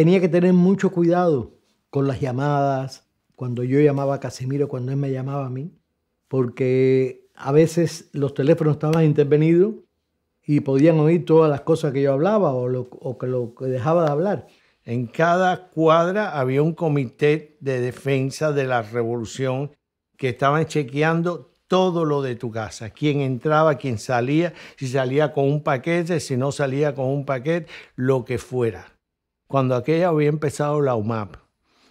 tenía que tener mucho cuidado con las llamadas, cuando yo llamaba a Casimiro, cuando él me llamaba a mí, porque a veces los teléfonos estaban intervenidos y podían oír todas las cosas que yo hablaba o que, lo que dejaba de hablar. En cada cuadra había un comité de defensa de la revolución que estaban chequeando todo lo de tu casa, quién entraba, quién salía, si salía con un paquete, si no salía con un paquete, lo que fuera cuando aquella había empezado la UMAP,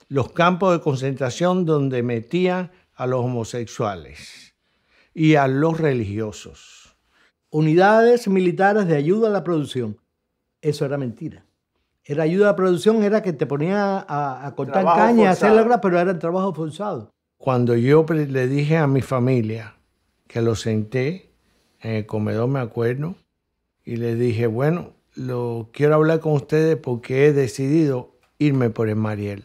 los campos de concentración donde metían a los homosexuales y a los religiosos. Unidades militares de ayuda a la producción. Eso era mentira. Era ayuda a la producción, era que te ponía a, cortar caña, a hacer la pero era el trabajo forzado. Cuando yo le dije a mi familia que lo senté en el comedor, me acuerdo, y le dije, bueno, lo quiero hablar con ustedes porque he decidido irme por el Mariel.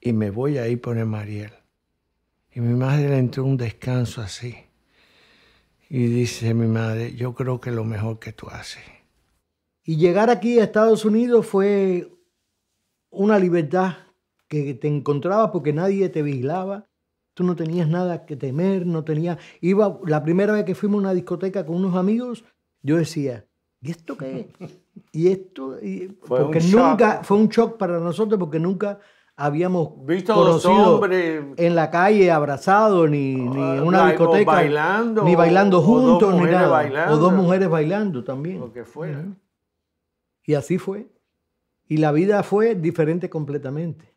Y me voy a ir por el Mariel. Y mi madre le entró un descanso así. Y dice mi madre, yo creo que lo mejor que tú haces. Y llegar aquí a Estados Unidos fue una libertad que te encontrabas porque nadie te vigilaba. Tú no tenías nada que temer, no tenía Iba, la primera vez que fuimos a una discoteca con unos amigos, yo decía, ¿y esto qué Y esto, porque nunca, fue un shock para nosotros porque nunca habíamos visto conocido hombres, en la calle abrazados ni, en ah, una discoteca bailando, ni bailando juntos ni nada o dos mujeres bailando también lo que y así fue y la vida fue diferente completamente